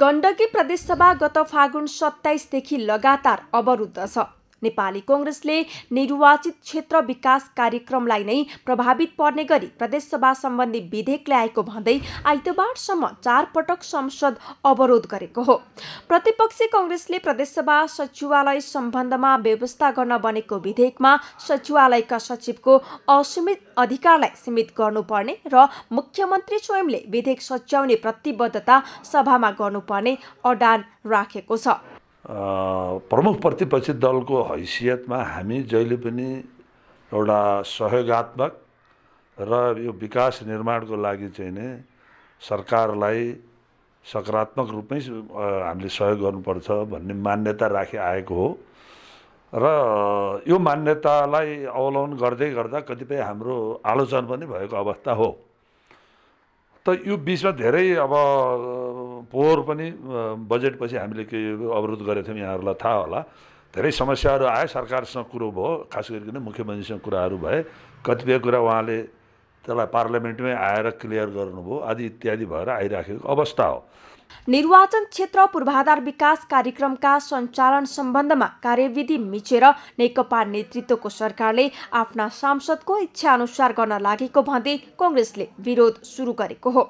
गण्डकी प्रदेशसभा गत फागुन सत्ताइसदेखि लगातार अवरुद्ध छ नेपाली कङ्ग्रेसले निर्वाचित क्षेत्र विकास कार्यक्रमलाई नै प्रभावित पर्ने गरी प्रदेशसभा सम्बन्धी विधेयक ल्याएको भन्दै आइतबारसम्म चार पटक संसद अवरोध गरेको हो प्रतिपक्षी कङ्ग्रेसले प्रदेशसभा सचिवालय सम्बन्धमा व्यवस्था गर्न बनेको विधेयकमा सचिवालयका सचिवको असीमित अधिकारलाई सीमित गर्नुपर्ने र मुख्यमन्त्री स्वयंले विधेयक सच्याउने प्रतिबद्धता सभामा गर्नुपर्ने अडान राखेको छ प्रमुख प्रतिपक्षी दलको हैसियतमा हामी जहिले पनि एउटा सहयोगात्मक र यो विकास निर्माणको लागि चाहिँ नै सरकारलाई सकारात्मक रूपमै हामीले सहयोग गर्नुपर्छ भन्ने मान्यता राखे आएको हो र यो मान्यतालाई अवलम्बन गर्दै गर्दा कतिपय हाम्रो आलोचना पनि भएको अवस्था हो त यो बिचमा धेरै अब पोहोर पनि बजेटपछि हामीले के अवरोध गरेको थियौँ यहाँहरूलाई थाहा होला धेरै समस्याहरू आयो सरकारसँग कुरो भयो खास गरिकन मुख्यमन्त्रीसँग कुराहरू भए कतिपय कुरा उहाँले त्यसलाई पार्लियामेन्टमै आएर क्लियर गर्नुभयो आदि इत्यादि भएर आइराखेको अवस्था हो निर्वाचन क्षेत्र पूर्वाधार विकास कार्यक्रमका सञ्चालन सम्बन्धमा कार्यविधि मिचेर नेकपा नेतृत्वको सरकारले आफ्ना सांसदको इच्छा अनुसार गर्न लागेको भन्दै कङ्ग्रेसले विरोध सुरु गरेको हो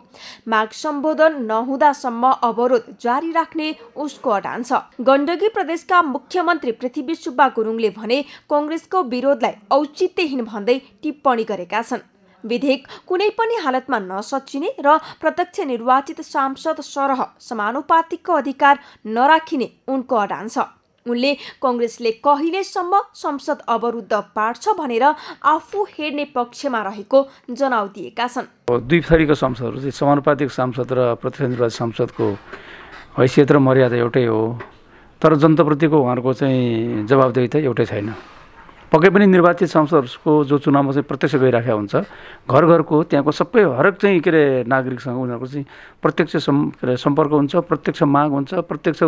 माग सम्बोधन नहुँदासम्म अवरोध जारी राख्ने उसको अडान छ गण्डकी प्रदेशका मुख्यमन्त्री पृथ्वी सुब्बा गुरुङले भने कङ्ग्रेसको विरोधलाई औचित्यहीन भन्दै टिप्पणी गरेका छन् विधेयक कुनै पनि हालतमा नसचिने र प्रत्यक्ष निर्वाचित सांसद सरह समानुपातिकको अधिकार नराखिने उनको अडान छ उनले कङ्ग्रेसले कहिलेसम्म संसद अवरुद्ध पार्छ भनेर आफू हेर्ने पक्षमा रहेको जनाउ दिएका छन् दुई थरीको संसदहरू चाहिँ समानुपातिक सांसद र प्रत्यक्ष निर्वाचित सांसदको हैसियत र मर्यादा एउटै हो तर जनताप्रतिको उहाँहरूको चाहिँ जवाबदेही त एउटै छैन पक्कै पनि निर्वाचित सांसदहरूको जो चुनावमा चाहिँ प्रत्यक्ष गइराखेको हुन्छ घर घरको त्यहाँको सबै हरेक चाहिँ के अरे नागरिकसँग उनीहरूको चाहिँ प्रत्यक्ष सम् के अरे सम्पर्क हुन्छ प्रत्यक्ष माग हुन्छ प्रत्यक्ष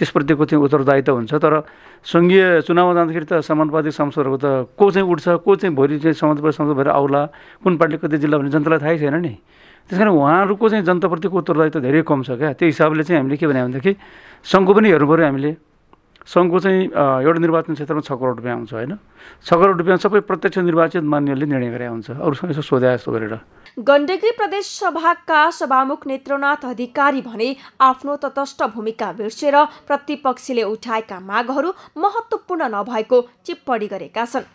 त्यसप्रतिको चाहिँ उत्तरदायित्व हुन्छ तर सङ्घीय चुनावमा जाँदाखेरि त समानुपातिक सांसदहरूको त को चाहिँ उठ्छ को चाहिँ भोलि चाहिँ समानुपातिक सांसद भएर आउला कुन पार्टीले कति जिल्ला भन्ने जनतालाई थाहै छैन नि त्यस कारण उहाँहरूको चाहिँ जनताप्रतिको उत्तरदायित्व धेरै कम छ क्या त्यो हिसाबले चाहिँ हामीले के भन्यो भनेदेखि सङ्घको पनि हेर्नु पऱ्यो हामीले सङ्घको चाहिँ एउटा निर्वाचन क्षेत्रमा छ करोड रुपियाँ आउँछ होइन छ करोड रुपियाँ सबै प्रत्यक्ष निर्वाचित मान्यले निर्णय गरे हुन्छ अरूसँग यसो सोध्या जस्तो गरेर गण्डकी प्रदेश सभाका सभामुख नेत्रनाथ अधिकारी भने आफ्नो तटस्थ भूमिका बिर्सेर प्रतिपक्षीले उठाएका मागहरू महत्त्वपूर्ण नभएको टिप्पणी गरेका छन्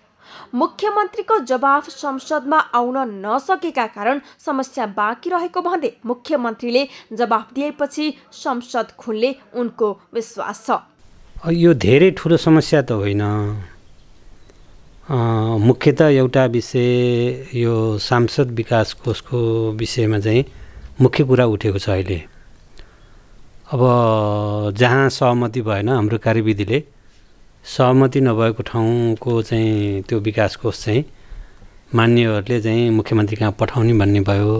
मुख्यमन्त्रीको जवाफ संसदमा आउन नसकेका कारण समस्या बाँकी रहेको भन्दै मुख्यमन्त्रीले जवाफ दिएपछि संसद खुल्ने उनको विश्वास छ यो धेरै ठुलो समस्या त होइन मुख्यत एउटा विषय यो सांसद विकास कोषको विषयमा चाहिँ मुख्य कुरा उठेको छ अहिले अब जहाँ सहमति भएन हाम्रो कार्यविधिले सहमति नभएको ठाउँको चाहिँ त्यो विकास कोष चाहिँ मान्यहरूले चाहिँ मुख्यमन्त्री कहाँ पठाउने भन्ने भयो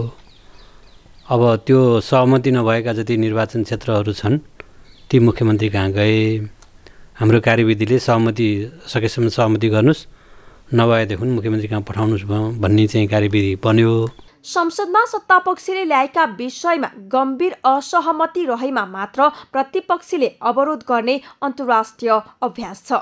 अब त्यो सहमति नभएका जति निर्वाचन क्षेत्रहरू छन् ती मुख्यमन्त्री कहाँ गए हाम्रो कार्यविधिले सहमति सकेसम्म सहमति गर्नुहोस् नभएदेखि मुख्यमन्त्री कहाँ पठाउनुहोस् भन्ने चाहिँ कार्यविधि बन्यो संसदमा सत्तापक्षले ल्याएका विषयमा गम्भीर असहमति रहेमा मात्र प्रतिपक्षले अवरोध गर्ने अन्तर्राष्ट्रिय अभ्यास छ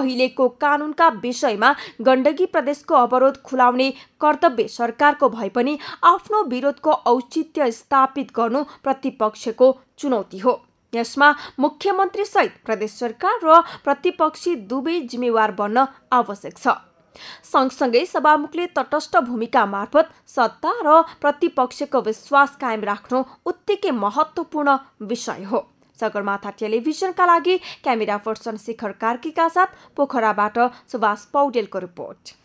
अहिलेको कानुनका विषयमा गण्डकी प्रदेशको अवरोध खुलाउने कर्तव्य सरकारको भए पनि आफ्नो विरोधको औचित्य स्थापित गर्नु प्रतिपक्षको चुनौती हो यसमा मुख्यमन्त्री सहित प्रदेश सरकार र प्रतिपक्षी दुवै जिम्मेवार बन्न आवश्यक छ सँगसँगै सभामुखले तटस्थ भूमिका मार्फत सत्ता र प्रतिपक्षको विश्वास कायम राख्नु उत्तिकै महत्त्वपूर्ण विषय हो सगरमाथा टेलिभिजनका लागि क्यामेरा पर्सन शिखर कार्कीका साथ पोखराबाट सुभाष पौडेलको रिपोर्ट